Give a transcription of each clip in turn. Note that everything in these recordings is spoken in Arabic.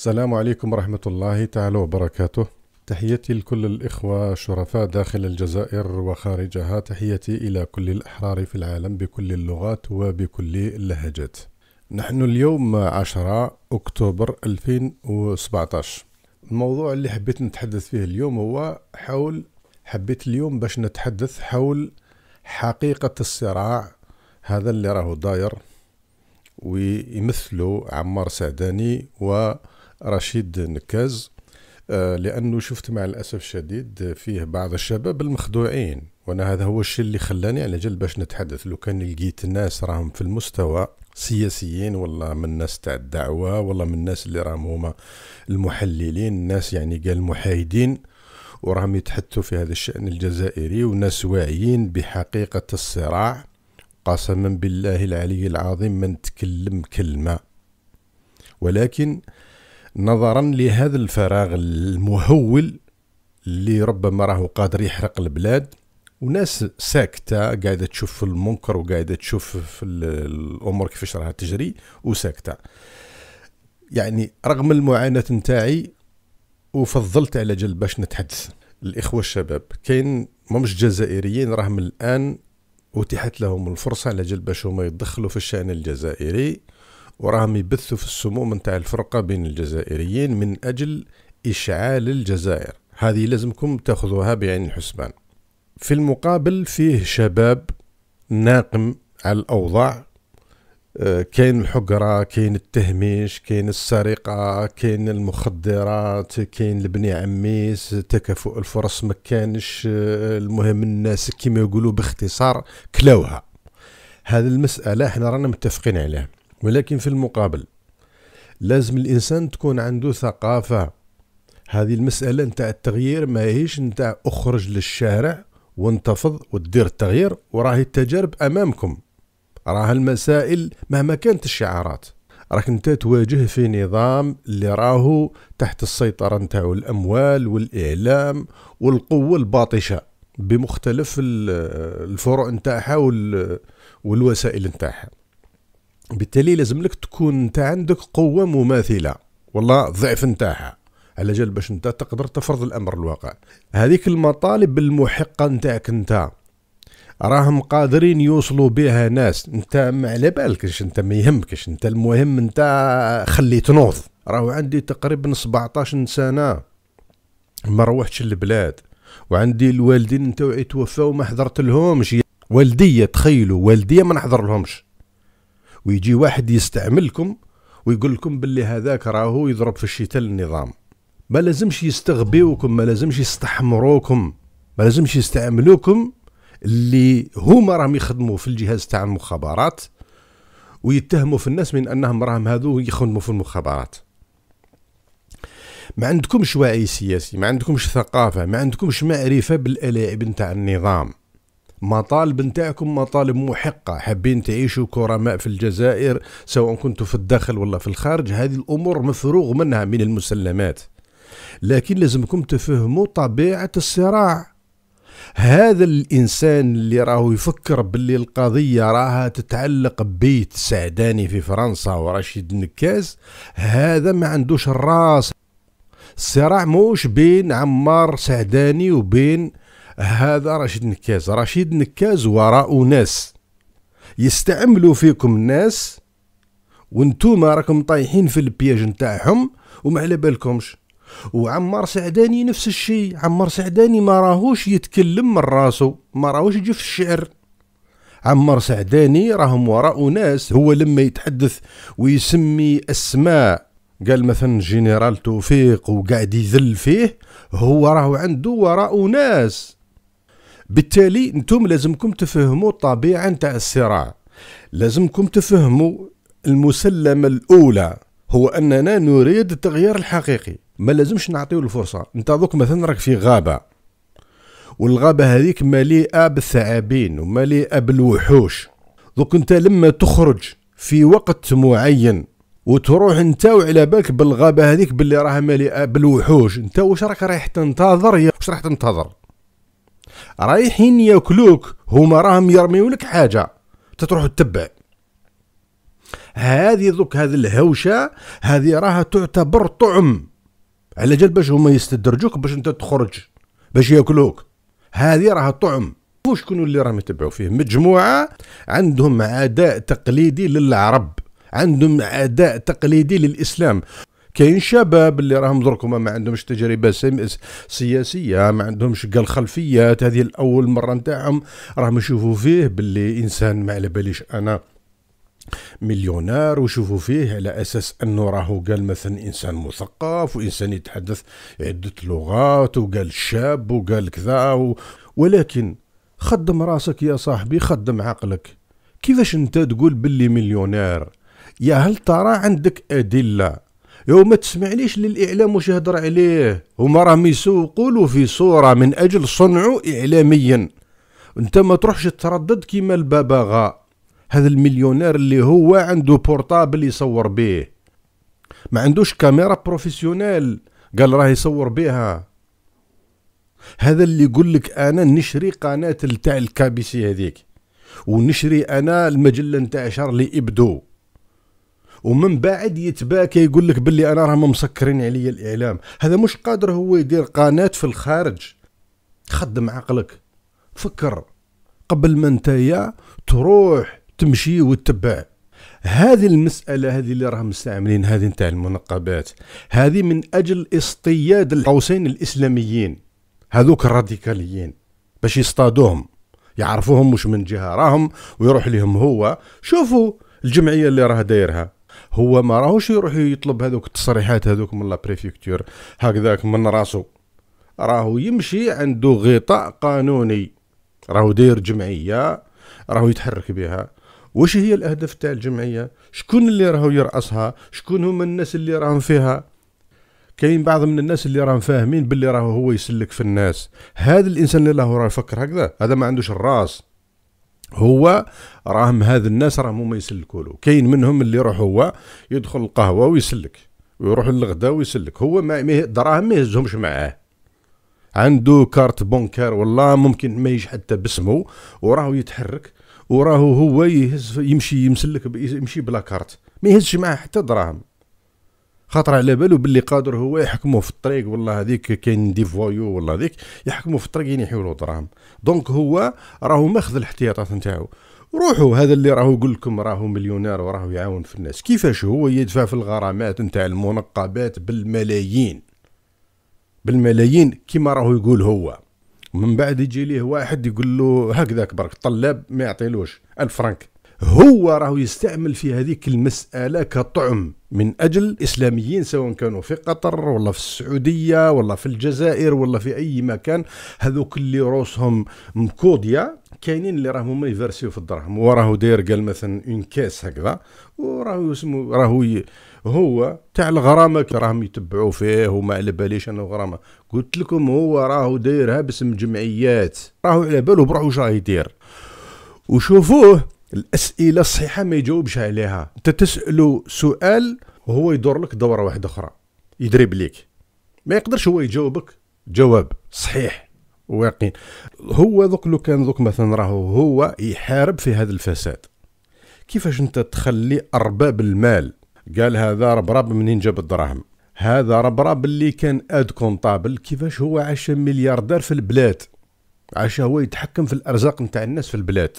السلام عليكم ورحمة الله تعالى وبركاته تحيتي لكل الإخوة شرفاء داخل الجزائر وخارجها تحيتي إلى كل الأحرار في العالم بكل اللغات وبكل اللهجات نحن اليوم 10 أكتوبر 2017 الموضوع اللي حبيت نتحدث فيه اليوم هو حول حبيت اليوم باش نتحدث حول حقيقة الصراع هذا اللي راهو داير ويمثله عمار سعداني و رشيد نكاز آه، لانه شفت مع الاسف الشديد فيه بعض الشباب المخدوعين وانا هذا هو الشيء اللي خلاني على جل باش نتحدث لو كان لقيت الناس راهم في المستوى سياسيين ولا من الناس تاع الدعوه ولا من الناس اللي راهم هما المحللين الناس يعني قال المحايدين وراهم يتحدثوا في هذا الشان الجزائري وناس واعيين بحقيقه الصراع قسما بالله العلي العظيم من تكلم كلمه ولكن نظرا لهذا الفراغ المهول اللي ربما راهو قادر يحرق البلاد وناس ساكتة قاعدة تشوف في المنكر وقاعدة تشوف في الأمور كيفاش راها تجري وساكتة يعني رغم المعاناة نتاعي وفضلت على جل باش نتحدث الإخوة الشباب كاين مش جزائريين راهم الآن أتيحت لهم الفرصة على جل باش هما يدخلوا في الشأن الجزائري وراهم يبثوا في السموم نتاع الفرقة بين الجزائريين من أجل إشعال الجزائر هذه لازمكم تأخذوها بعين الحسبان في المقابل فيه شباب ناقم على الأوضاع آه، كاين الحقرة كاين التهميش كاين السرقة كاين المخدرات كاين البني عميس تكافؤ الفرص مكانش آه، المهم الناس كما يقولوا باختصار كلاوها هذه المسألة احنا رانا متفقين عليها ولكن في المقابل لازم الانسان تكون عنده ثقافه هذه المساله نتاع التغيير ماهيش نتاع اخرج للشارع وانتفض ودير التغيير وراهي التجارب امامكم راها المسائل مهما كانت الشعارات راك انت تواجه في نظام اللي راهو تحت السيطره نتاعو الاموال والاعلام والقوه الباطشه بمختلف الفروع نتاعها والوسائل نتاعها بالتالي لازم لك تكون انت عندك قوه مماثله والله ضعف نتاعها على جال باش انت تقدر تفرض الامر الواقع هذيك المطالب المحقه نتاعك انت راهم قادرين يوصلوا بها ناس انت ما على بالكش انت ما يهمكش انت المهم انت خلي تنوض راهو عندي تقريبا 17 سنه ما روحتش البلاد وعندي الوالدين نتاوعي توفاو ما حضرت لهمش والديه تخيلوا والديه ما نحضر لهمش ويجي واحد يستعملكم ويقول لكم باللي هذاك راهو يضرب في الشتاء النظام ما لازمش يستغبيوكم ما لازمش يستحمروكم ما لازمش يستعملوكم اللي هما راهم يخدموا في الجهاز تاع المخابرات ويتهموا في الناس من انهم راهم هذو يخدموا في المخابرات ما عندكمش وعي سياسي ما عندكمش ثقافة ما عندكمش معرفة بالألاعب نتاع النظام مطالب نتاعكم مطالب محقة حابين تعيشوا كرماء في الجزائر سواء كنتوا في الداخل ولا في الخارج هذه الأمور مفروغ منها من المسلمات لكن لازمكم تفهموا طبيعة الصراع هذا الانسان اللي راهو يفكر باللي القضيه راها تتعلق ببيت سعداني في فرنسا ورشيد النكاز هذا ما عندوش الراس الصراع موش بين عمار سعداني وبين هذا رشيد نكاز رشيد نكاز وراء ناس يستعملوا فيكم الناس وانتوما راكم طايحين في البياج نتاعهم وما على بالكمش وعمار سعداني نفس الشيء عمار سعداني ما راهوش يتكلم من راسو ما راهوش يجي في الشعر عمار سعداني راهم وراء ناس هو لما يتحدث ويسمي اسماء قال مثلا جنرال توفيق وقاعد يذل فيه هو راهو عنده وراء ناس بالتالي انتم لازمكم تفهموا الطبيعه نتاع الصراع لازمكم تفهموا المسلمه الاولى هو اننا نريد التغيير الحقيقي ما لازمش نعطيو الفرصه انت دوك مثلا راك في غابه والغابه هذيك مليئه بالثعابين ومليئه بالوحوش دوك انت لما تخرج في وقت معين وتروح انت وعلى بالك بالغابه هذيك باللي راها مليئه بالوحوش انت واش راك رايح تنتظر واش راح تنتظر رايحين ياكلوك هما راهم يرميولك حاجه تتروح تتبع هذه دوك هذه الهوشه هذه راها تعتبر طعم على جال باش هما يستدرجوك باش انت تخرج باش ياكلوك هذه راها طعم وشكون اللي راهم يتبعوا فيه مجموعه عندهم عداء تقليدي للعرب عندهم عداء تقليدي للاسلام كاين شباب اللي راهم دركم ما عندهمش تجربه سياسيه ما عندهمش قال خلفيات هذه الاول مره نتاعهم راهم يشوفوا فيه باللي انسان ما على باليش انا مليونير وشوفوا فيه على اساس انه راهو قال مثلا انسان مثقف وانسان يتحدث عده لغات وقال شاب وقال كذا و... ولكن خدم راسك يا صاحبي خدم عقلك كيفاش انت تقول باللي مليونير يا هل ترى عندك ادله يو ما تسمعنيش للاعلام واش يهضر عليه هما راهم يسوقوا له في صوره من اجل صنعه اعلاميا انت ما تروحش تردد كيما الببغاء هذا المليونير اللي هو عنده بورتابل يصور به ما عندوش كاميرا بروفيسيونيل قال راه يصور بها هذا اللي يقول لك انا نشري قناه تاع الكابيسي هذيك ونشري انا المجله نتاع شارلي ابدو ومن بعد يتباكى يقول لك باللي انا راهم مسكرين عليا الاعلام هذا مش قادر هو يدير قناه في الخارج خدم عقلك فكر قبل ما انت تروح تمشي وتتبع هذه المسألة هذه اللي راهم مستعملين هذه نتاع المنقبات هذه من أجل اصطياد القوسين الإسلاميين هذوك الراديكاليين باش يصطادوهم يعرفوهم مش من جهة راهم ويروح لهم هو شوفوا الجمعية اللي راه دايرها هو ما راهوش يروح يطلب هذوك التصريحات هذوك من لا بريفيكتور هكذاك من راسو راهو يمشي عنده غطاء قانوني راهو داير جمعيه راهو يتحرك بها واش هي الاهداف تاع الجمعيه شكون اللي راهو يرأسها شكون هما الناس اللي راهم فيها كاين بعض من الناس اللي راهم فاهمين باللي راهو هو يسلك في الناس هذا الانسان اللي راهو راه يفكر هكذا هذا ما عندوش الراس هو راهم هذا الناس راهم هما يسلكوا له كاين منهم اللي يروح هو يدخل القهوه ويسلك ويروح للغدا ويسلك هو ما دراهم ما يهزهمش معاه عنده كارت بونكار والله ممكن ما يجي حتى باسمه وراهو يتحرك وراهو هو يهز يمشي يمسلك يمشي بلا كارت ما يهزش معاه حتى دراهم خاطر على بالو باللي قادر هو يحكمو في الطريق والله هذيك كاين دي فويو والله هذيك يحكمو في الطريق ينحيو له دراهم دونك هو راهو ماخذ الاحتياطات نتاعو روحوا هذا اللي راهو يقول لكم راهو مليونير وراهو يعاون في الناس كيفاش هو يدفع في الغرامات نتاع المنقبات بالملايين بالملايين كيما راهو يقول هو من بعد يجي ليه واحد يقول له هكذاك برك طلاب ما يعطيلوش الفرنك هو راهو يستعمل في هذيك المسألة كطعم من اجل اسلاميين سواء كانوا في قطر ولا في السعوديه ولا في الجزائر ولا في اي مكان هذوك اللي روسهم مكوديه كاينين اللي راهم هما يفرسيو في الدراهم وراهو داير قال مثلا اون كاس هكذا وراه اسمه راهو هو تاع الغرامه راهم يتبعوا فيه وما على باليش انه غرامه قلت لكم هو راهو دايرها باسم جمعيات راهو على بالو بروحو واش راه يدير وشوفوه الاسئله الصحيحه ما يجاوبش عليها انت تساله سؤال وهو يدور لك دوره واحده اخرى يدرب ليك ما يقدرش هو يجاوبك جواب صحيح واقين هو ذوك لو كان ذوك مثلا راهو هو يحارب في هذا الفساد كيفاش انت تخلي ارباب المال قال هذا ربراب منين جاب الدراهم هذا ربراب اللي كان اد كونطابل كيفاش هو عاش ملياردير في البلاد عاش هو يتحكم في الارزاق نتاع الناس في البلاد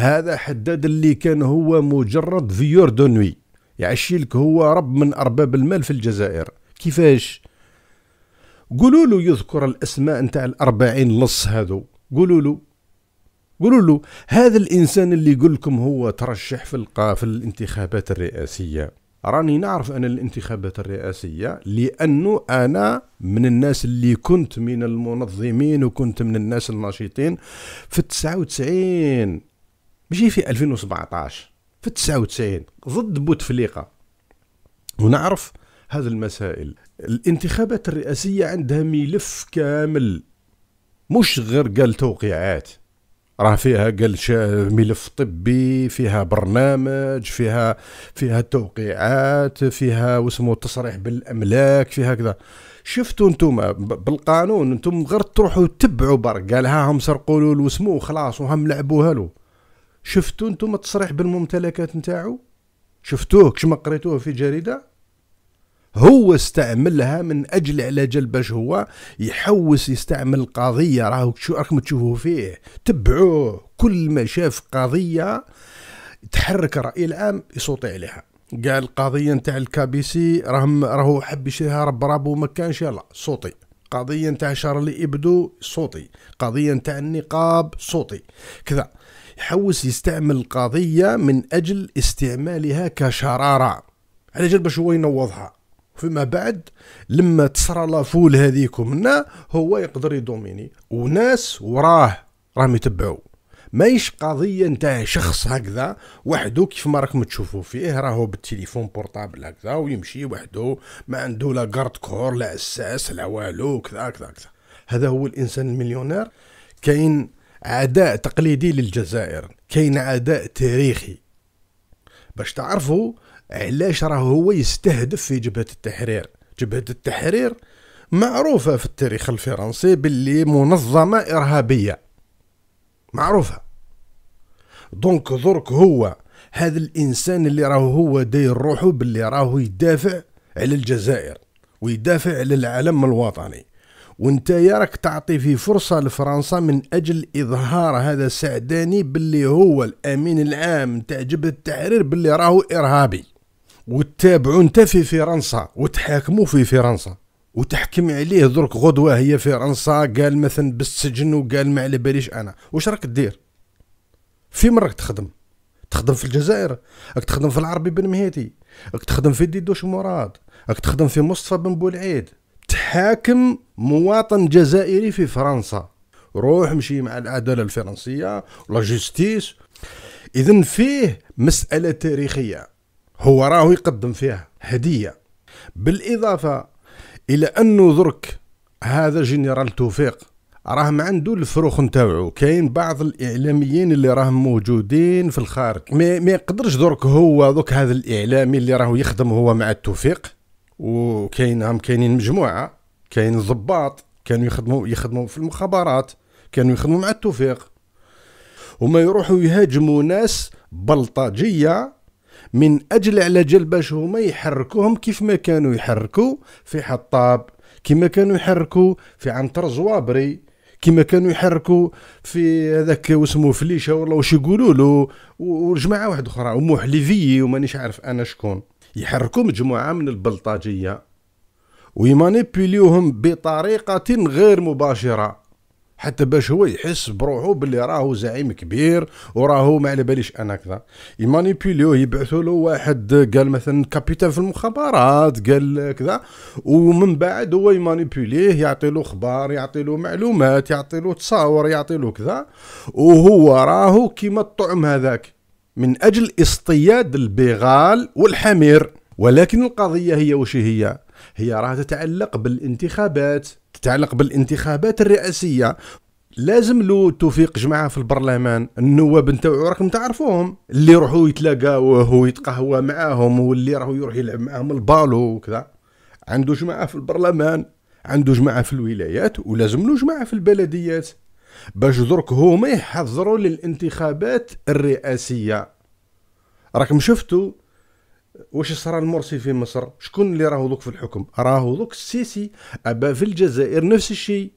هذا حداد اللي كان هو مجرد فيور دو نوي يعشي لك هو رب من أرباب المال في الجزائر كيفاش قولوا له يذكر الأسماء نتاع الأربعين لص هذو قولوا له قولوا له هذا الإنسان اللي يقول لكم هو ترشح في القا في الانتخابات الرئاسية راني نعرف أنا الانتخابات الرئاسية لأنه أنا من الناس اللي كنت من المنظمين وكنت من الناس الناشطين في 99 وتسعين ماشي في 2017 في 99 ضد بوتفليقه ونعرف هذه المسائل الانتخابات الرئاسيه عندها ملف كامل مش غير قال توقيعات راه فيها قال ملف طبي فيها برنامج فيها فيها توقيعات فيها واسمه التصريح بالاملاك فيها كذا شفتوا انتم بالقانون انتم غير تروحوا تبعوا برك قالها هم سرقوا له وخلاص وهم لعبوها له شفتوا نتوما التصريح بالممتلكات نتاعو شفتوه كش ما قريتوه في جريده هو استعملها من اجل على جل باش هو يحوس يستعمل القضيه راهو راكم تشوفوه فيه تبعوه كل ما شاف قضيه تحرك الراي العام يصوت عليها قال القضيه نتاع الكابيسي راهم راهو حب يشريها رب رابو ما كانش يلا صوتي قضيه نتاع شارلي ابدو صوتي قضيه نتاع النقاب صوتي كذا يحوس يستعمل القضية من أجل استعمالها كشرارة على جال باش هو ينوضها فيما بعد لما تصرى فول هذيك منا هو يقدر يدوميني وناس وراه راهم يتبعوا ماهيش قضيه نتاع شخص هكذا وحده كيف ما راكم تشوفوا فيه راهو بالتليفون بورطابل هكذا ويمشي وحده ما عنده لا كارد كور لا اساس لا والو كذا كذا كذا هذا هو الانسان المليونير كاين عداء تقليدي للجزائر كاين عداء تاريخي باش تعرفوا علاش راه هو يستهدف في جبهة التحرير جبهة التحرير معروفة في التاريخ الفرنسي باللي منظمة إرهابية معروفة دونك درك هو هذا الإنسان اللي راهو هو داير روحو باللي راهو يدافع على الجزائر ويدافع على العالم الوطني وانت راك تعطي فيه فرصه لفرنسا من اجل اظهار هذا السعداني باللي هو الامين العام تاع جبهه التحرير باللي راهو ارهابي وتتابعو انت في فرنسا وتحاكمو في فرنسا وتحكم عليه درك غدوه هي فرنسا قال مثلا بالسجن وقال ما على باليش انا واش راك دير في مرة تخدم تخدم في الجزائر راك تخدم في العربي بن مهيتي راك تخدم في ديدوش مراد راك تخدم في مصطفى بن بولعيد تحاكم مواطن جزائري في فرنسا روح مشي مع العداله الفرنسيه ولا جوستيس اذا فيه مساله تاريخيه هو راهو يقدم فيها هديه بالاضافه الى انه درك هذا جنرال توفيق راهم عنده الفروخ نتاعو كاين بعض الاعلاميين اللي راهم موجودين في الخارج ما يقدرش درك هو دوك هذا الاعلامي اللي راهو يخدم هو مع التوفيق وكاين هم كاينين مجموعه كاين ضباط كانوا يخدموا يخدموا في المخابرات كانوا يخدموا مع التوفيق هما يروحوا يهاجموا ناس بلطجيه من اجل على جل باش هما يحركوهم كيف ما كانوا يحركوا في حطاب كما كانوا يحركوا في عنتر زوابري كما كانوا يحركوا في هذاك واسمو فليشه ولا واش يقولوا له وجماعه واحد اخرى ليفي ومانيش عارف انا شكون يحركوا مجموعه من البلطجيه ويمانيبيليوهم بطريقة غير مباشرة حتى باش هو يحس بروحو باللي راهو زعيم كبير وراهو ما على باليش انا كذا يمانيبيليو يبعثوا له واحد قال مثلا كابيتان في المخابرات قال كذا ومن بعد هو يمانيبيليه يعطي له اخبار يعطي له معلومات يعطي له تصاور يعطي له كذا وهو راهو كيما الطعم هذاك من اجل اصطياد البغال والحمير ولكن القضيه هي وش هي هي راه تتعلق بالانتخابات تتعلق بالانتخابات الرئاسيه لازم لو توفيق جماعه في البرلمان النواب نتاعو راكم تعرفوهم اللي يروحوا يتلاقاوه ويتقهوى معاهم واللي راهو يروح يلعب معاهم البالو وكذا عنده جماعه في البرلمان عنده جماعه في الولايات ولازم له جماعه في البلديات باش درك هما يحضروا للانتخابات الرئاسيه راكم شفتوا واش صرا المرسي في مصر شكون اللي راهو دوك في الحكم راهو دوك السيسي ابا في الجزائر نفس الشيء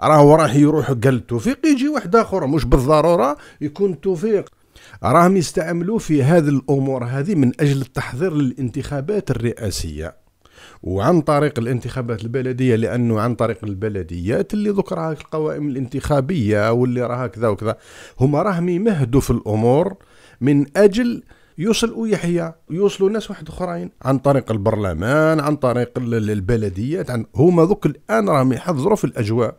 راهو راح يروح قال التوفيق يجي واحد اخر مش بالضروره يكون توفيق راهم يستعملوا في هذه الامور هذه من اجل التحضير للانتخابات الرئاسيه وعن طريق الانتخابات البلديه لانه عن طريق البلديات اللي دوك القوائم الانتخابيه واللي راها كذا وكذا هما راهم يمهدوا في الامور من اجل يوصل يحيى ويوصلوا ناس واحد اخرين عن طريق البرلمان عن طريق البلديات عن هما ذوك الان راهم يحضروا في الاجواء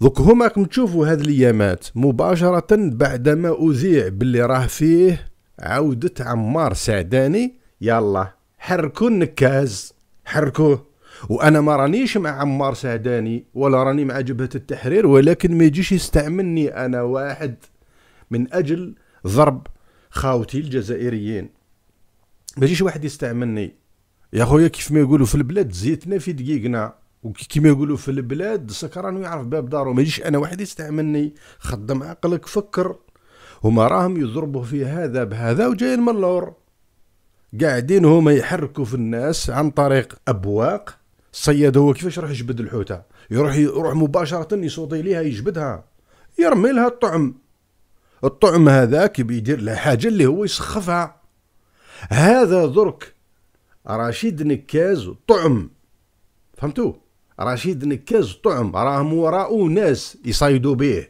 دوك هما راكم تشوفوا هذه الايامات مباشره بعدما اذيع باللي راه فيه عودة عمار سعداني يلا حركوا النكاز حركوه وانا ما رانيش مع عمار سعداني ولا راني مع جبهه التحرير ولكن ما يجيش يستعملني انا واحد من اجل ضرب خاوتي الجزائريين ماجيش واحد يستعملني يا خويا كيف ما يقولوا في البلاد زيتنا في دقيقنا وكيما يقولوا في البلاد سكران ويعرف باب دارو ماجيش انا واحد يستعملني خدم عقلك فكر هما راهم يضربوا في هذا بهذا وجايين من اللور قاعدين هما يحركوا في الناس عن طريق ابواق الصياد هو كيفاش يروح يجبد الحوته يروح يروح مباشره يصوتي ليها يجبدها يرمي لها الطعم الطعم هذاك بيدير له حاجه اللي هو يسخفها هذا درك رشيد نكاز طعم فهمتوا رشيد نكاز طعم راهم وراءه ناس يصيدوا به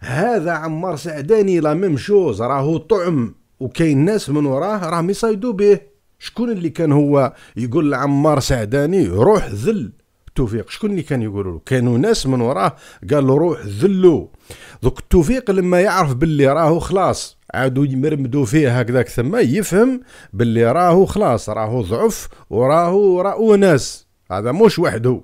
هذا عمار سعداني لا ميم شوز راهو طعم وكاين ناس من وراه راهم يصيدوا به شكون اللي كان هو يقول لعمار سعداني روح ذل التوفيق شكون اللي كان يقولوا له كانوا ناس من وراه قال له روح ذلو دوك التوفيق لما يعرف باللي راهو خلاص عادوا يمرمدوا فيه هكذاك ثم يفهم باللي راهو خلاص راهو ضعف وراهو راهو ناس هذا مش وحده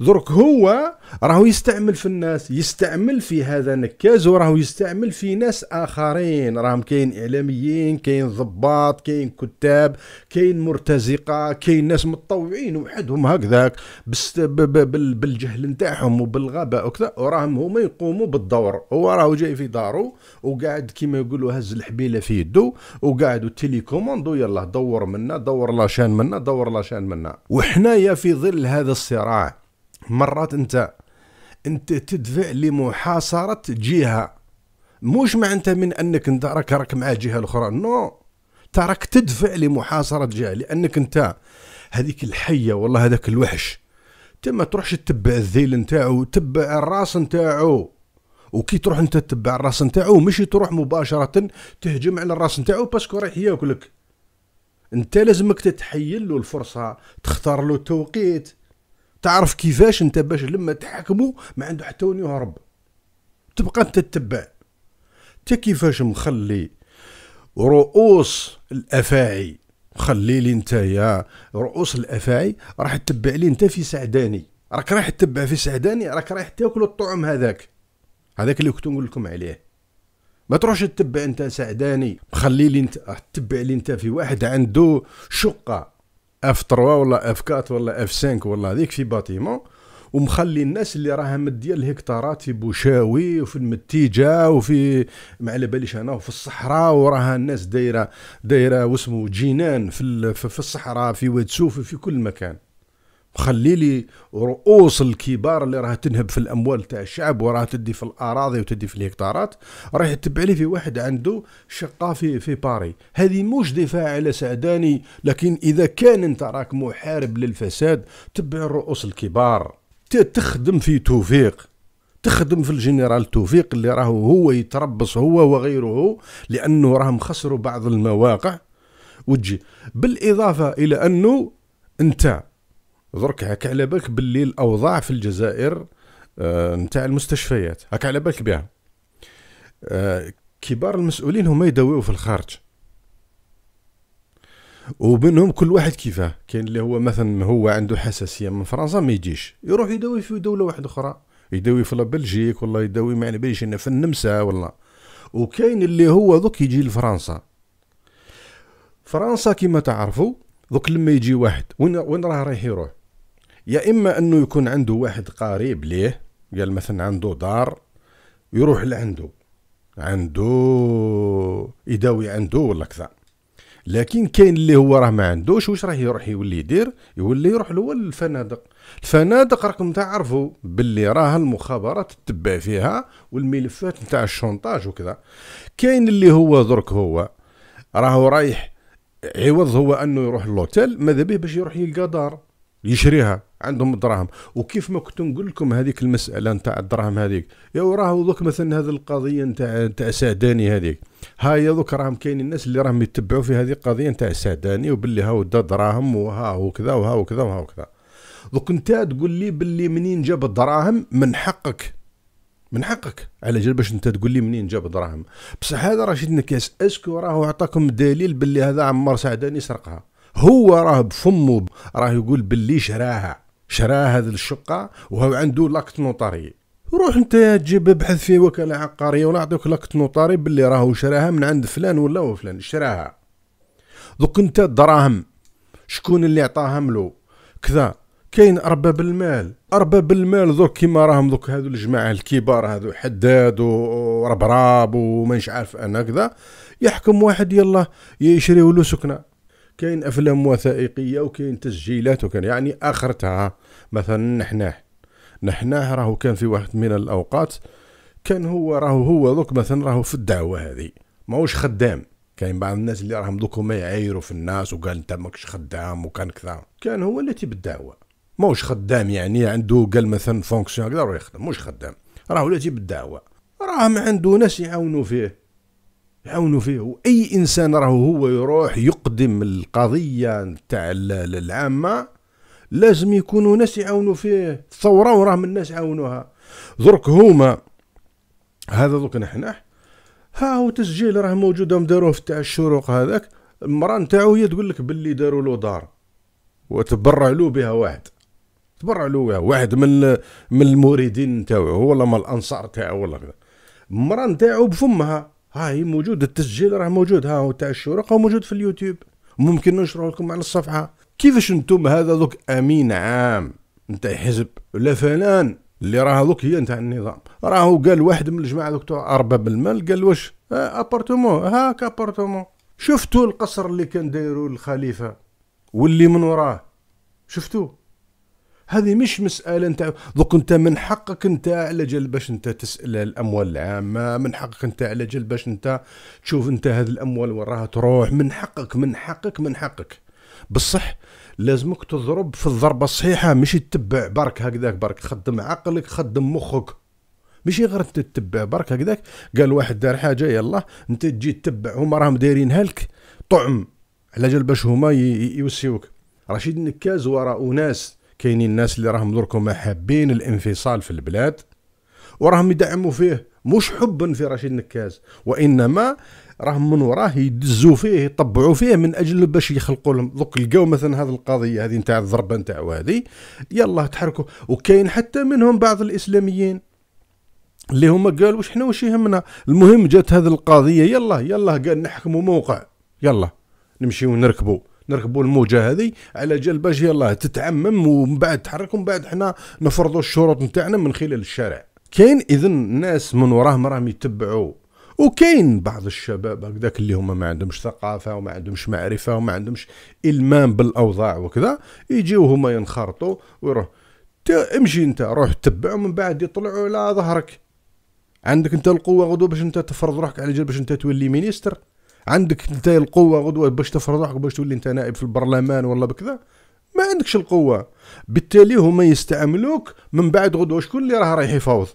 درك هو راهو يستعمل في الناس يستعمل في هذا نكاز وراهو يستعمل في ناس اخرين راهم كاين اعلاميين كاين ضباط كاين كتاب كاين مرتزقه كاين ناس متطوعين وحدهم هكذاك بالجهل نتاعهم وبالغباء وكذا وراهم هما يقوموا بالدور هو راهو جاي في دارو وقاعد كيما يقولوا هز الحبيله في يده وقاعد وتيليكوموندو يلا دور منا دور لاشان منا دور لاشان منا وحنايا في ظل هذا الصراع مرات انت انت تدفع لمحاصره جهه مش معناتها من انك انت راك راك مع الجهه الاخرى نو تراك تدفع لمحاصره جهه لانك انت هذيك الحيه والله هذاك الوحش تما تروحش تتبع الذيل نتاعو تتبع الراس نتاعو وكي تروح انت تتبع الراس نتاعو ماشي تروح مباشره تهجم على الراس نتاعو باسكو رايح ياكلك انت لازمك تتحيل له الفرصه تختار له التوقيت تعرف كيفاش انت باش لما تحكموا ما عنده حتى وين يهرب تبقى انت تتبع انت كيفاش مخلي رؤوس الافاعي خلي لي انت يا رؤوس الافاعي راح تتبع لي انت في سعداني راك رايح تتبع في سعداني راك رايح تاكل الطعم هذاك هذاك اللي كنت نقول لكم عليه ما تروحش تتبع انت سعداني خلي لي انت تتبع لي انت في واحد عنده شقه اف 3 ولا اف 4 ولا اف 5 ولا هذيك في باتيمون ومخلي الناس اللي راها مديه الهكتارات في بوشاوي وفي المتيجه وفي ما على باليش انا وفي الصحراء وراها الناس دايره دايره واسمه جنان في في الصحراء في واد سوف في كل مكان خلي لي رؤوس الكبار اللي راه تنهب في الاموال تاع الشعب وراه تدي في الاراضي وتدي في الهكتارات راه يتبع لي في واحد عنده شقه في في باري هذه مش دفاع على سعداني لكن اذا كان انت راك محارب للفساد تبع الرؤوس الكبار تخدم في توفيق تخدم في الجنرال توفيق اللي راهو هو يتربص هو وغيره لانه راهم خسروا بعض المواقع وتجي بالاضافه الى انه انت درك هاك على بالك باللي الاوضاع في الجزائر آه، نتاع المستشفيات هاك على بالك بها آه، كبار المسؤولين هما يداويو في الخارج وبينهم كل واحد كيفاه كاين اللي هو مثلا هو عنده حساسيه من فرنسا ما يجيش يروح يداوي في دوله واحده اخرى يداوي في بلجيك ولا يداوي مع على في النمسا ولا وكاين اللي هو ذوك يجي لفرنسا فرنسا كما تعرفوا ذوك لما يجي واحد وين وين راه رايح يروح يا اما انه يكون عنده واحد قريب ليه قال مثلا عنده دار يروح لعنده عنده يداوي عنده ولا كذا لكن كاين اللي هو راه ما عندوش واش راه يروح يولي يدير يولي يروح هو للفنادق الفنادق راكم تعرفوا باللي راه المخابرات تتبع فيها والملفات نتاع الشونطاج وكذا كاين اللي هو درك هو راهو رايح عوض هو انه يروح لوتيل ماذا به باش يروح يلقى دار يشريها عندهم الدراهم وكيف ما كنت نقول لكم هذيك المساله نتاع الدراهم هذيك يا وراهو دوك مثلا هذه القضيه نتاع نتاع سعداني هذيك هاي دوك راهم كاين الناس اللي راهم يتبعوا في هذه القضيه نتاع سعداني وباللي هاو دا دراهم وها وكذا وها وكذا وها وكذا دوك انت تقول لي باللي منين جاب الدراهم من حقك من حقك على جال باش انت تقول لي منين جاب الدراهم بصح هذا رشيد نكاس اسكو راهو عطاكم دليل باللي هذا عمار سعداني سرقها هو راه بفمه راه يقول باللي شراها شرا هذه الشقه وهو عنده لاكت نوطاري روح انت تجيب ابحث في وكاله عقاريه ونعطيك لاكت نوطاري باللي راه شراها من عند فلان ولا وفلان شراها دوك انت الدراهم شكون اللي عطاها له كذا كاين ارباب المال ارباب المال دوك كيما راهم دوك هذو الجماعه الكبار هذو حداد وربراب ومنش عارف انا كذا يحكم واحد يلا يشريو له سكنه كاين افلام وثائقيه وكاين تسجيلات وكان يعني اخرتها مثلا نحناه نحناه راهو كان في واحد من الاوقات كان هو راهو هو دوك مثلا راهو في الدعوه هذه ماهوش خدام كاين بعض الناس اللي راهم دوك ما يعايروا في الناس وقال انت ماكش خدام وكان كذا كان هو اللي بالدعوه ماهوش خدام يعني عنده قال مثلا فونكسيون هكذا يخدم مش خدام راهو اللي بالدعوه راهم عنده ناس يعاونوا فيه عاونوا فيه واي انسان راهو هو يروح يقدم القضيه تاع العامه لازم يكونوا ناس يعاونوا فيه الثوره وراهم الناس عاونوها درك هما هذا درك نحن ها هو تسجيل راه موجود هم داروه في تاع الشروق هذاك المراه نتاعو هي تقول لك باللي داروا له دار وتبرع له بها واحد تبرع له بها واحد من من المريدين نتاعو ولا من الانصار تاعو ولا كذا المراه نتاعو بفمها ها هي موجود التسجيل راه موجود ها هو تاع الشروق هو موجود في اليوتيوب ممكن ننشره لكم على الصفحه كيفاش انتم هذا دوك امين عام نتاع حزب ولا فنان اللي راه دوك هي نتاع النظام راهو قال واحد من الجماعه دكتور ارباب المال قال واش ابارتومون آه، هاك ابارتومون شفتوا القصر اللي كان دايروا الخليفه واللي من وراه شفتوا هذه مش مساله انت دوك انت من حقك انت على جال باش انت تسال الاموال العامه من حقك انت على جال باش انت تشوف انت هذه الاموال وين راها تروح من حقك من حقك من حقك بصح لازمك تضرب في الضربه الصحيحه مش تتبع برك هكذاك برك خدم عقلك خدم مخك ماشي غير انت تتبع برك هكذاك قال واحد دار حاجه يلا انت تجي تتبع هما راهم دايرينها لك طعم على جال باش هما يوسيوك رشيد نكاز وراء ناس كاينين الناس اللي راهم دركم حابين الانفصال في البلاد وراهم يدعموا فيه مش حبا في رشيد نكاز وانما راهم من وراه يدزوا فيه يطبعوا فيه من اجل باش يخلقوا لهم دوك لقاو مثلا هذه القضيه هذه نتاع الضربه نتاعو هذه يلا تحركوا وكاين حتى منهم بعض الاسلاميين اللي هما قالوا واش حنا واش يهمنا المهم جات هذه القضيه يلا يلا قال نحكموا موقع يلا نمشيو نركبوا نركبوا الموجه هذه على جال باش يلاه تتعمم ومن بعد تحرك ومن بعد حنا نفرضوا الشروط نتاعنا من خلال الشارع كاين اذا الناس من وراهم راهم يتبعوا وكاين بعض الشباب هكذاك اللي هما ما عندهمش ثقافه وما عندهمش معرفه وما عندهمش المام بالاوضاع وكذا يجيو هما ينخرطوا ويروح امشي انت روح تبع ومن بعد يطلعوا على ظهرك عندك انت القوه غدو باش انت تفرض روحك على جال باش انت تولي مينيستر عندك انت القوه غدوه باش تفرض روحك باش تولي انت نائب في البرلمان ولا بكذا ما عندكش القوه بالتالي هما يستعملوك من بعد غدوه شكون اللي راه رايح يفاوض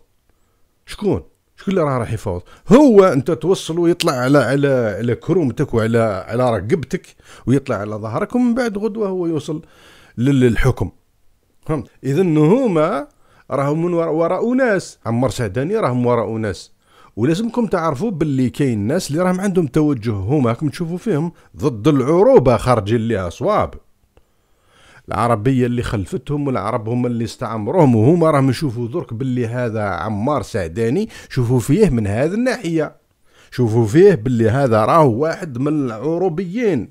شكون شكون اللي راه رايح يفاوض هو انت توصل ويطلع على على على كرومتك وعلى على رقبتك ويطلع على ظهرك ومن بعد غدوه هو يوصل للحكم فهمت اذا هما راهم من وراء, وراء ناس عمار سعداني راهم وراء ناس ولازمكم تعرفوا باللي كاين ناس اللي راهم عندهم توجه هما راكم تشوفوا فيهم ضد العروبه خارجين ليها صواب العربيه اللي خلفتهم والعرب هما اللي استعمروهم وهما راهم يشوفوا درك باللي هذا عمار سعداني شوفوا فيه من هذه الناحيه شوفوا فيه باللي هذا راه واحد من العروبيين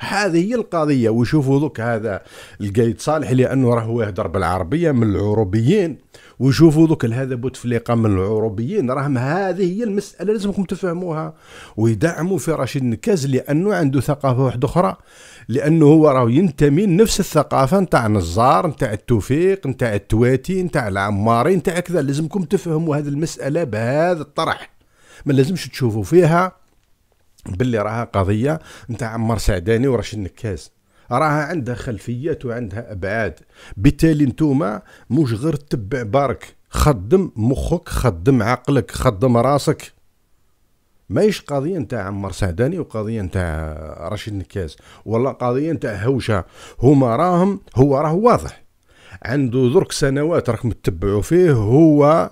هذه هي القضيه ويشوفوا دوك هذا القايد صالح لانه راه هو يهدر بالعربيه من العروبيين وشوفوا دوك هذا بوتفليقه من العروبيين راهم هذه هي المساله لازمكم تفهموها ويدعموا في رشيد نكاز لانه عنده ثقافه واحده اخرى لانه هو راه ينتمي لنفس الثقافه نتاع نزار نتاع التوفيق نتاع التواتي نتاع العماري نتاع كذا لازمكم تفهموا هذه المساله بهذا الطرح ما لازمش تشوفوا فيها باللي راها قضيه نتاع عمار سعداني ورشيد نكاز راها عندها خلفيات وعندها ابعاد بالتالي نتوما مش غير تبع بارك خدم مخك خدم عقلك خدم راسك ماهيش قضيه نتاع عمر سعداني وقضيه نتاع رشيد نكاز ولا قضيه نتاع هوشه هما راهم هو راه واضح عنده درك سنوات راكم تتبعوا فيه هو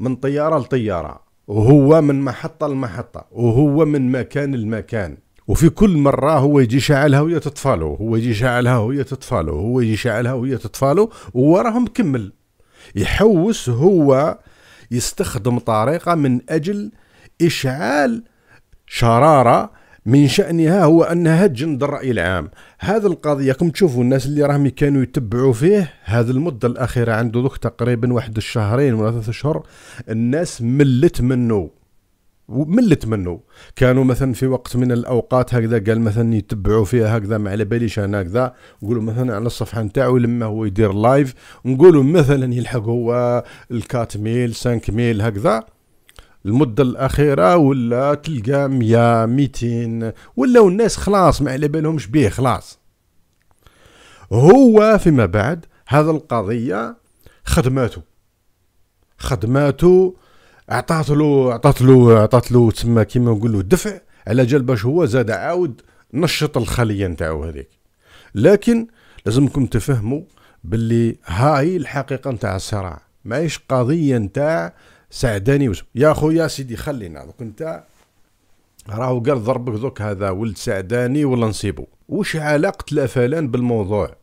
من طياره لطياره وهو من محطه لمحطه وهو من مكان لمكان وفي كل مرة هو يجي شاعلها وهي تطفاله هو يجي شاعلها وهي تطفاله هو يجي شاعلها وهي تطفاله ووراهم كمل يحوس هو يستخدم طريقة من أجل إشعال شرارة من شأنها هو أنها تجند الرأي العام هذا القضية كم تشوفوا الناس اللي راهم كانوا يتبعوا فيه هذه المدة الأخيرة عنده ذوك تقريبا واحد الشهرين ولا ثلاثة أشهر الناس ملت منه ملت منه كانوا مثلا في وقت من الاوقات هكذا قال مثلا يتبعوا فيها هكذا ما على باليش انا هكذا نقولوا مثلا على الصفحه نتاعو لما هو يدير لايف نقولوا مثلا يلحق هو الكات ميل سانك ميل هكذا المده الاخيره ولا تلقى 100 200 ولاو الناس خلاص ما على بالهمش بيه خلاص هو فيما بعد هذا القضيه خدماته خدماته اعطات له اعطات له اعطات له تما كيما نقولوا دفع على جال باش هو زاد عاود نشط الخليه نتاعو هذيك لكن لازمكم تفهموا باللي هاي الحقيقه نتاع الصراع ماهيش قضيه نتاع سعداني وزم. يا خويا سيدي خلينا دوك نتاع راهو قال ضربك دوك هذا ولد سعداني ولا نصيبو وش علاقه الافلان بالموضوع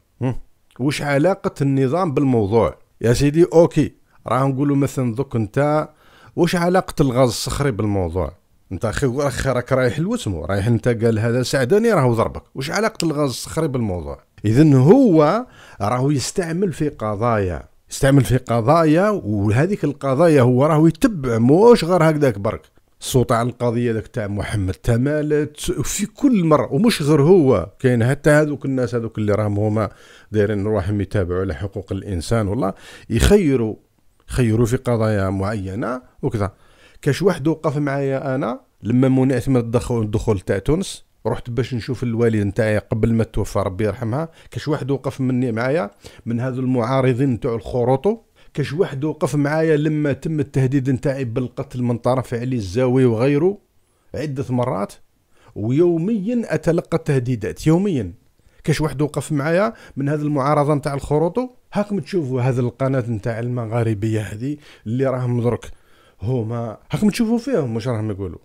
وش علاقه النظام بالموضوع يا سيدي اوكي راه نقولوا مثلا دوك نتاع واش علاقه الغاز الصخري بالموضوع انت اخي اخي راك رايح لوسمو رايح انت قال هذا سعداني راهو ضربك واش علاقه الغاز الصخري بالموضوع اذا هو راهو يستعمل في قضايا يستعمل في قضايا وهذيك القضايا هو راهو يتبع موش غير هكذاك برك صوت على القضيه ذاك تاع محمد تمالت في كل مره ومش غير هو كاين حتى هذوك الناس هذوك اللي راهم هما دايرين رواحهم يتابعوا على حقوق الانسان والله يخيروا خيروا في قضايا معينه وكذا كاش واحد وقف معايا انا لما منعت من الدخول الدخول تاع تونس رحت باش نشوف الوالد نتاعي قبل ما توفى ربي يرحمها كاش واحد وقف مني معايا من هذو المعارضين نتاع الخروطو كاش واحد وقف معايا لما تم التهديد نتاعي بالقتل من طرف علي الزاوي وغيره عده مرات ويوميا اتلقى تهديدات يوميا كاش واحد وقف معايا من هذه المعارضه نتاع الخروطو هاكم تشوفوا هذه القناه نتاع المغاربيه هذه اللي راهم درك هما هاكم تشوفوا فيهم واش راهم يقولوا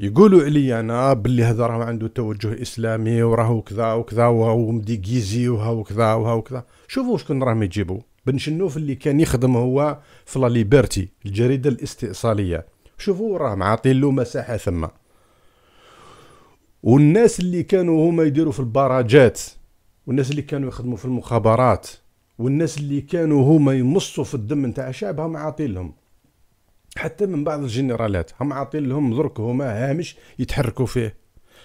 يقولوا عليا انا باللي هذا راه عنده توجه اسلامي وراه كذا وكذا وهو مديكيزي وها كذا وها كذا شوفوا شكون راهم يجيبوا بن شنوف اللي كان يخدم هو في لا ليبرتي الجريده الاستئصاليه شوفوا راه معاطين له مساحه ثما والناس اللي كانوا هما يديروا في البراجات والناس اللي كانوا يخدموا في المخابرات والناس اللي كانوا هما يمصوا في الدم نتاع الشعب هم عاطين لهم حتى من بعض الجنرالات هم عاطين لهم درك هما هامش يتحركوا فيه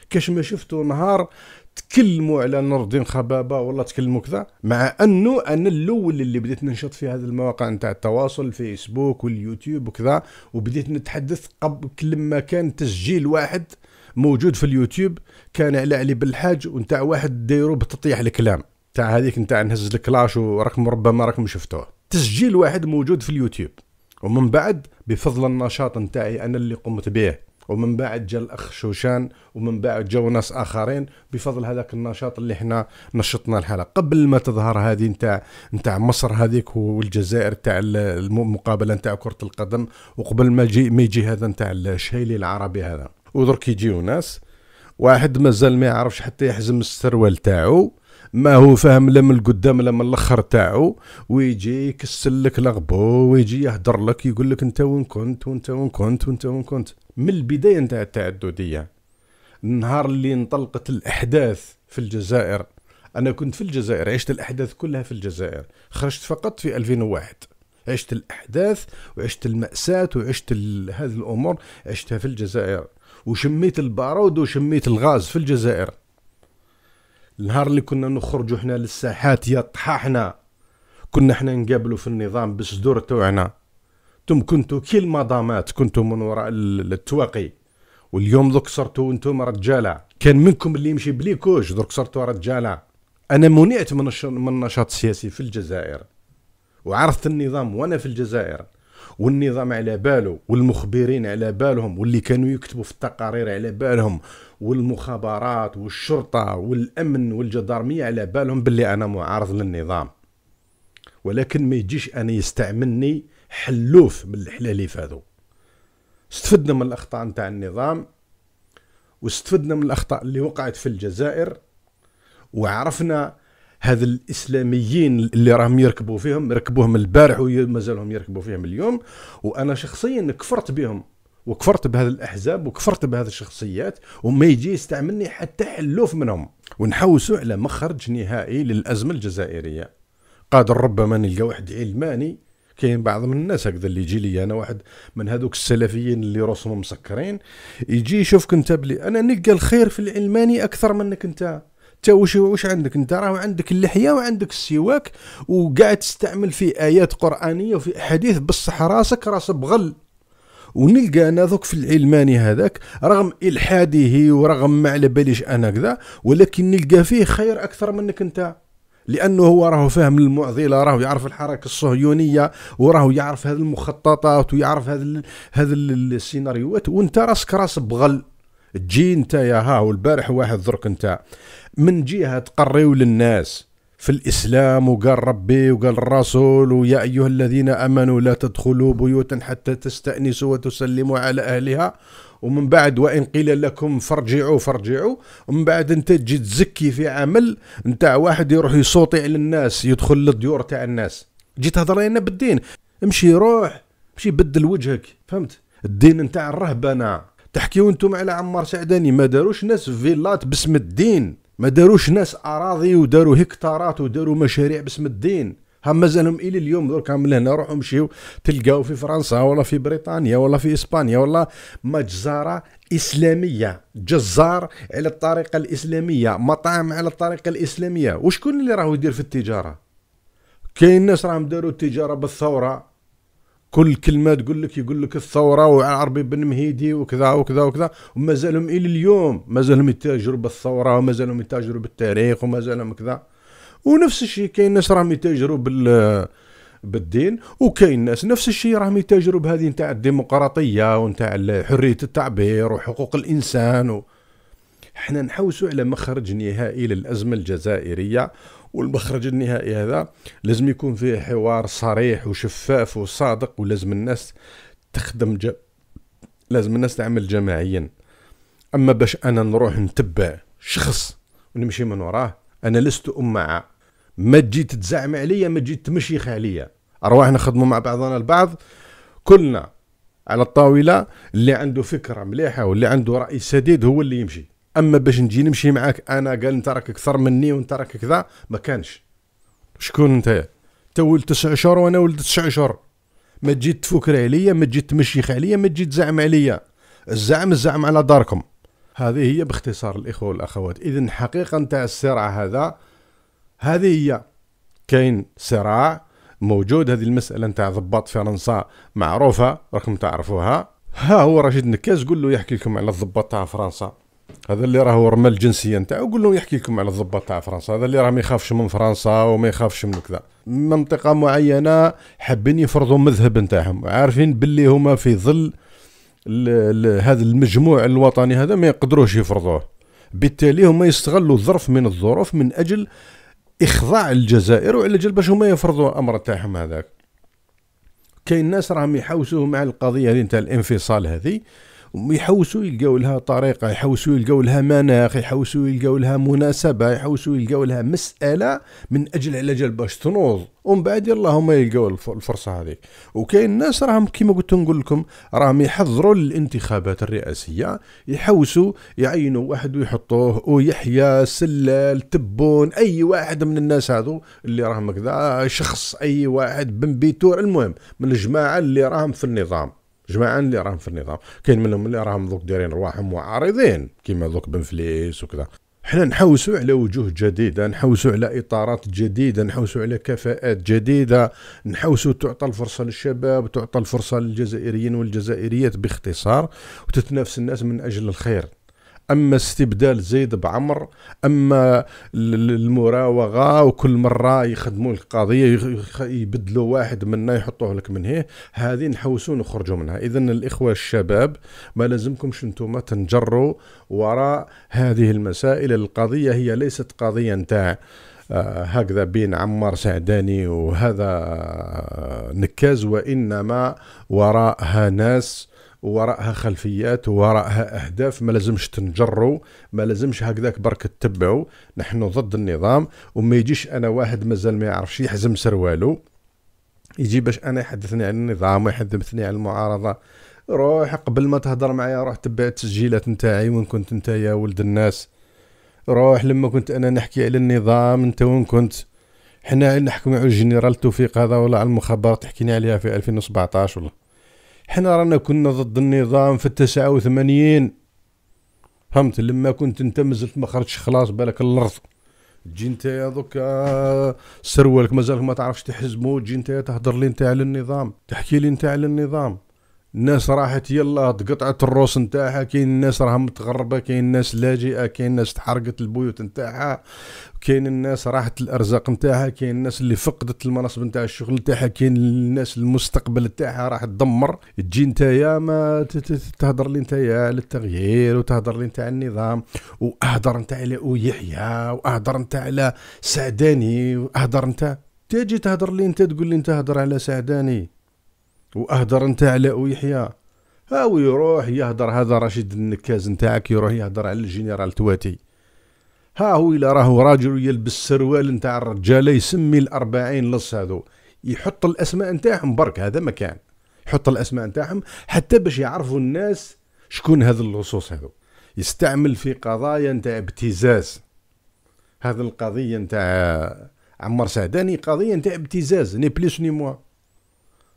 كاش ما شفتوا نهار تكلموا على نور الدين خبابه ولا تكلموا كذا مع انه انا الاول اللي بديت ننشط في هذه المواقع نتاع التواصل الفيسبوك واليوتيوب وكذا وبديت نتحدث قبل كل ما كان تسجيل واحد موجود في اليوتيوب كان على علي بالحاج ونتاع واحد دايرو بتطيح الكلام تاع هذيك نتاع نهز الكلاش وراكم ربما راكم شفتوه تسجيل واحد موجود في اليوتيوب ومن بعد بفضل النشاط نتاعي انا اللي قمت به ومن بعد جا الاخ شوشان ومن بعد جاو ناس اخرين بفضل هذاك النشاط اللي احنا نشطنا الحلقه قبل ما تظهر هذه نتاع نتاع مصر هذيك والجزائر نتاع المقابله نتاع كره القدم وقبل ما يجي ما يجي هذا نتاع الشايلي العربي هذا ودرك يجيو ناس واحد مازال ما يعرفش حتى يحزم السروال تاعو ما هو فاهم لا من القدام لا من الاخر تاعو ويجي يكسل لك لغبو ويجي يهدر لك يقول لك انت وين كنت وانت وين كنت وانت وين كنت من البدايه نتاع التعدديه النهار اللي انطلقت الاحداث في الجزائر انا كنت في الجزائر عشت الاحداث كلها في الجزائر خرجت فقط في 2001 عشت الاحداث وعشت الماساه وعشت هذه الامور عشتها في الجزائر وشميت البارود وشميت الغاز في الجزائر النهار اللي كنا نخرجوا حنا للساحات يا طحاحنا كنا حنا نقابلوا في النظام بالصدور توعنا انتم كنتو كي المضامات كنتو من وراء التواقي واليوم ذوك صرتو انتم رجاله كان منكم اللي يمشي بليكوش ذوك صرتو رجاله انا منعت من النشاط السياسي في الجزائر وعرفت النظام وانا في الجزائر والنظام على باله والمخبرين على بالهم واللي كانوا يكتبوا في التقارير على بالهم والمخابرات والشرطه والامن والجدارميه على بالهم باللي انا معارض للنظام ولكن ما يجيش انا يستعملني حلوف من الحلاليف فاذو استفدنا من الاخطاء نتاع النظام واستفدنا من الاخطاء اللي وقعت في الجزائر وعرفنا هذ الاسلاميين اللي راهم يركبوا فيهم ركبوهم البارح ومازالهم يركبوا فيهم اليوم وانا شخصيا كفرت بهم وكفرت بهذه الاحزاب وكفرت بهذه الشخصيات وما يجي يستعملني حتى حلوف منهم ونحوسوا على مخرج نهائي للازمه الجزائريه قادر ربما نلقى واحد علماني كاين بعض من الناس هكذا اللي يجي لي انا واحد من هذوك السلفيين اللي راسهم مسكرين يجي يشوفك انت بلي انا نلقى الخير في العلماني اكثر منك انت حتى واش واش عندك انت راه عندك اللحيه وعندك السواك وقاعد تستعمل في ايات قرانيه وفي احاديث بصح راسك راس بغل ونلقى انا ذوك في العلماني هذاك رغم الحاده ورغم ما على باليش انا كذا ولكن نلقى فيه خير اكثر منك انت لانه هو راه فاهم المعضله راه يعرف الحركه الصهيونيه وراه يعرف هذه المخططات ويعرف هذه هذه السيناريوهات وانت راسك راس بغل تجي انت يا ها والبارح واحد درك انت من جهه تقريو للناس في الاسلام وقال ربي وقال الرسول ويا ايها الذين امنوا لا تدخلوا بيوتا حتى تستانسوا وتسلموا على اهلها ومن بعد وان قيل لكم فرجعوا فرجعوا ومن بعد انت تجي تزكي في عمل نتاع واحد يروح يسوطي على الناس يدخل للديور تاع الناس جيت تهضر لنا بالدين امشي روح امشي بدل وجهك فهمت الدين نتاع الرهبنه تحكيو انتم على عمار سعداني ما داروش ناس فيلات باسم الدين ما داروش ناس اراضي وداروا هكتارات وداروا مشاريع باسم الدين ها مازالهم الى اليوم درك من هنا روحوا مشيو تلقاو في فرنسا ولا في بريطانيا ولا في اسبانيا ولا مجزره اسلاميه جزار على الطريقه الاسلاميه مطاعم على الطريقه الاسلاميه وشكون اللي راهو يدير في التجاره كاين ناس راهم داروا التجاره بالثوره كل كلمه تقول لك يقول لك الثوره وعربي بن مهيدي وكذا وكذا وكذا ومازالهم الى اليوم مازالهم يتاجروا بالثوره ومازالهم يتاجروا بالتاريخ ومازالهم كذا ونفس الشيء كاين ناس راهم يتاجروا بال بالدين وكاين ناس نفس الشيء راهم يتاجروا بهذه نتاع الديمقراطيه ونتاع حريه التعبير وحقوق الانسان و... احنا نحوسوا على مخرج نهائي للازمه الجزائريه والمخرج النهائي هذا لازم يكون فيه حوار صريح وشفاف وصادق ولازم الناس تخدم ج... لازم الناس تعمل جماعيا اما باش انا نروح نتبع شخص ونمشي من وراه انا لست امعاء ما تجي تتزعم عليا ما تجي تمشيخ عليا ارواحنا نخدموا مع بعضنا البعض كلنا على الطاوله اللي عنده فكره مليحه واللي عنده راي سديد هو اللي يمشي اما باش نجي نمشي معاك انا قال انت راك اكثر مني وانت راك كذا ما كانش شكون انت انت ولد تسع اشهر وانا ولد تسع اشهر ما تجي تفكر عليا ما تجي تمشيخ عليا ما تجي تزعم عليا الزعم الزعم على داركم هذه هي باختصار الاخوه والاخوات اذا حقيقه نتاع الصراع هذا هذه هي كاين صراع موجود هذه المساله نتاع ضباط فرنسا معروفه راكم تعرفوها ها هو رشيد نكاز قول له يحكي لكم على الضباط تاع فرنسا هذا اللي راهو رمى الجنسيه نتاعو قول له يحكي لكم على الضباط تاع فرنسا هذا اللي راه ما يخافش من فرنسا وما يخافش من كذا منطقه معينه حابين يفرضوا المذهب نتاعهم عارفين باللي هما في ظل هذا المجموع الوطني هذا ما يقدروش يفرضوه بالتالي هما يستغلوا ظرف من الظروف من اجل اخضاع الجزائر وعلى اجل باش هما يفرضوا الامر تاعهم هذاك كاين ناس راهم يحوسوا مع القضيه هذه نتاع الانفصال هذه يحوسوا يلقاو لها طريقه يحوسوا يلقاو لها مناخ يحوسوا يلقاو لها مناسبه يحوسوا يلقاو لها مساله من اجل على باش تنوض ومن بعد اللهم يلقاو الفرصه هذيك وكاين ناس راهم كيما قلت نقول لكم راهم يحضروا للانتخابات الرئاسيه يحوسوا يعينوا واحد ويحطوه ويحيى سلال تبون اي واحد من الناس هذو اللي راهم كذا شخص اي واحد بن بيتور المهم من الجماعه اللي راهم في النظام جماعه اللي راهم في النظام كاين منهم اللي راهم دوك دايرين رواحهم معارضين كيما دوك بن فليس وكذا حنا نحوسوا على وجوه جديده نحوسوا على اطارات جديده نحوسوا على كفاءات جديده نحوسوا تعطى الفرصه للشباب تعطى الفرصه للجزائريين والجزائريات باختصار وتتنافس الناس من اجل الخير اما استبدال زيد بعمر اما المراوغه وكل مره يخدموا لك قضيه يبدلوا واحد منا يحطوه لك من هيه هذه نحوسوا نخرجوا منها اذا الاخوه الشباب ما لازمكمش انتم تنجروا وراء هذه المسائل القضيه هي ليست قضيه نتاع آه، هكذا بين عمار سعداني وهذا آه، نكاز وانما وراءها ناس وراءها خلفيات وراءها اهداف ما لازمش تنجروا ما لازمش هكذاك برك تتبعوا نحن ضد النظام وما يجيش انا واحد مازال ما يعرفش يحزم سروالو يجي باش انا يحدثني عن النظام ويحدثني عن المعارضه روح قبل ما تهضر معايا روح تبع التسجيلات نتاعي وين كنت انت يا ولد الناس روح لما كنت انا نحكي على النظام انت وين كنت حنا نحكم على الجنرال توفيق هذا ولا على المخابرات حكينا عليها في 2017 ولا حنا رانا كنا ضد النظام في التسعة وثمانين فهمت لما كنت انت مازلت ما خرجتش خلاص بالك الارض تجي انت يا دوكا آه، سروالك مازالك ما تعرفش تحزمو تجي انت تهضر لي انت على النظام تحكي لي انت على النظام الناس راحت يلا تقطعت الروس نتاعها كاين الناس راها متغربه كاين الناس لاجئه كاين الناس تحرقت البيوت نتاعها كاين الناس راحت الارزاق نتاعها كاين الناس اللي فقدت المناصب نتاع الشغل نتاعها كاين الناس المستقبل نتاعها راح تدمر تجي نتايا ما تهضر لي نتايا على التغيير وتهضر لي نتاع النظام واهضر نتاع على يحيى واهضر نتاع على سعداني واهضر نتاع تجي تهضر لي انت تقول لي انت هضر على سعداني واهدر نتاع علاء ويحيى هاو يروح يهدر هذا رشيد النكاز نتاعك يروح يهدر على الجنرال تواتي ها هو الى راهو راجل يلبس سروال نتاع الرجاله يسمي الأربعين لص هذو يحط الأسماء نتاعهم برك هذا مكان يحط الأسماء نتاعهم حتى باش يعرفوا الناس شكون هذا اللصوص هذو يستعمل في قضايا نتاع ابتزاز هذا القضية نتاع عمر سعداني قضية نتاع ابتزاز ني بليس ني موا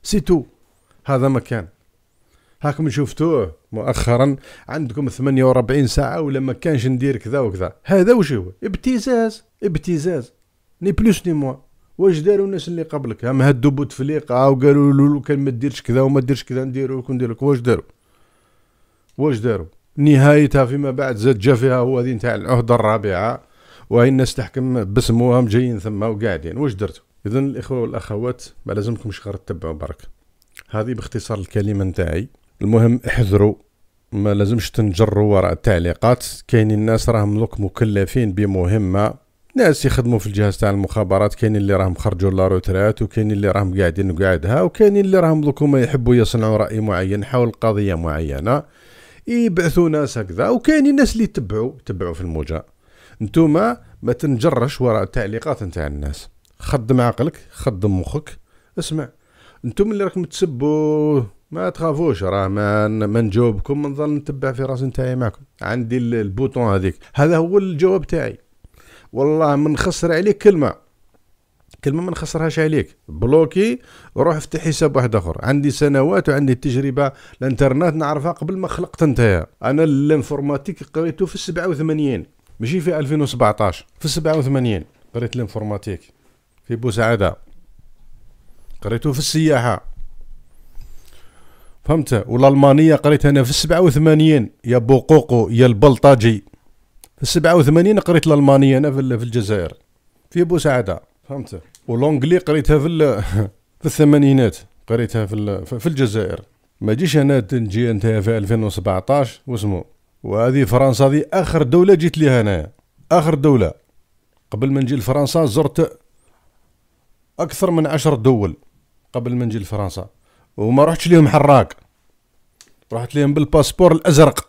سي تو هذا مكان هاكم شفتوه مؤخرا عندكم 48 ساعة ولا ما كانش ندير كذا وكذا هذا وش هو ابتزاز ابتزاز ني بلوس ني موا واش داروا الناس اللي قبلك هم هدوا بوتفليقة وقالوا له كان ما ديرش كذا وما ديرش كذا نديروا لك وندير لك واش داروا واش داروا نهايتها فيما بعد زاد جا فيها هو هذه نتاع العهدة الرابعة وهي الناس تحكم باسمهم جايين ثما وقاعدين واش درتوا اذا الاخوه والاخوات ما لازمكمش غير تتبعوا برك هذه باختصار الكلمه نتاعي المهم احذروا ما لازمش تنجروا وراء التعليقات كاينين الناس راهم لوك مكلفين بمهمه ناس يخدموا في الجهاز تاع المخابرات كاينين اللي راهم خرجوا لا روترات وكاينين اللي راهم قاعدين وقاعدها وكاينين اللي راهم دوك هما يحبوا يصنعوا راي معين حول قضيه معينه يبعثوا ناس هكذا وكاينين الناس اللي تبعوا تبعوا في الموجه نتوما ما تنجرش وراء التعليقات نتاع الناس خدم عقلك خدم مخك اسمع نتوما اللي راكم تسبوا ما تخافوش راه ما ما نجاوبكم نظل نتبع في راسي نتاعي معكم عندي البوطون هذيك هذا هو الجواب تاعي والله ما نخسر عليك كلمه كلمه ما نخسرهاش عليك بلوكي روح افتح حساب واحد اخر عندي سنوات وعندي تجربه الانترنت نعرفها قبل ما خلقت انت انا الانفورماتيك قريته في 87 ماشي في 2017 في 87 قريت الانفورماتيك في بوسعاده قريته في السياحة فهمت والألمانية قريت أنا في السبعة وثمانين يا بوقوقو يا البلطاجي في السبعة وثمانين قريت الألمانية أنا في الجزائر في بوسعادة فهمت والأنجلي قريتها في في الثمانينات قريتها في في الجزائر ما جيش انا نجي انت في 2017 واسمو وهذه فرنسا هذه اخر دوله جيت ليها انايا اخر دوله قبل ما نجي لفرنسا زرت اكثر من عشر دول قبل ما نجي لفرنسا وما رحتش ليهم حراك رحت ليهم بالباسبور الازرق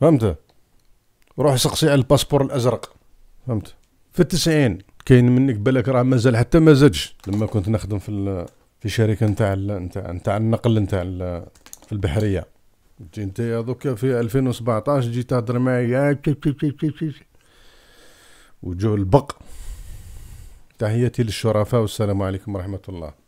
فهمت روح سقسي على الباسبور الازرق فهمت في التسعين كاين منك بالك راه مازال حتى ما زادش لما كنت نخدم في في شركه نتاع نتاع نتاع النقل نتاع في البحريه تجي انت دوكا في 2017 جيت تهضر معايا وجو البق تحياتي للشرفاء والسلام عليكم ورحمة الله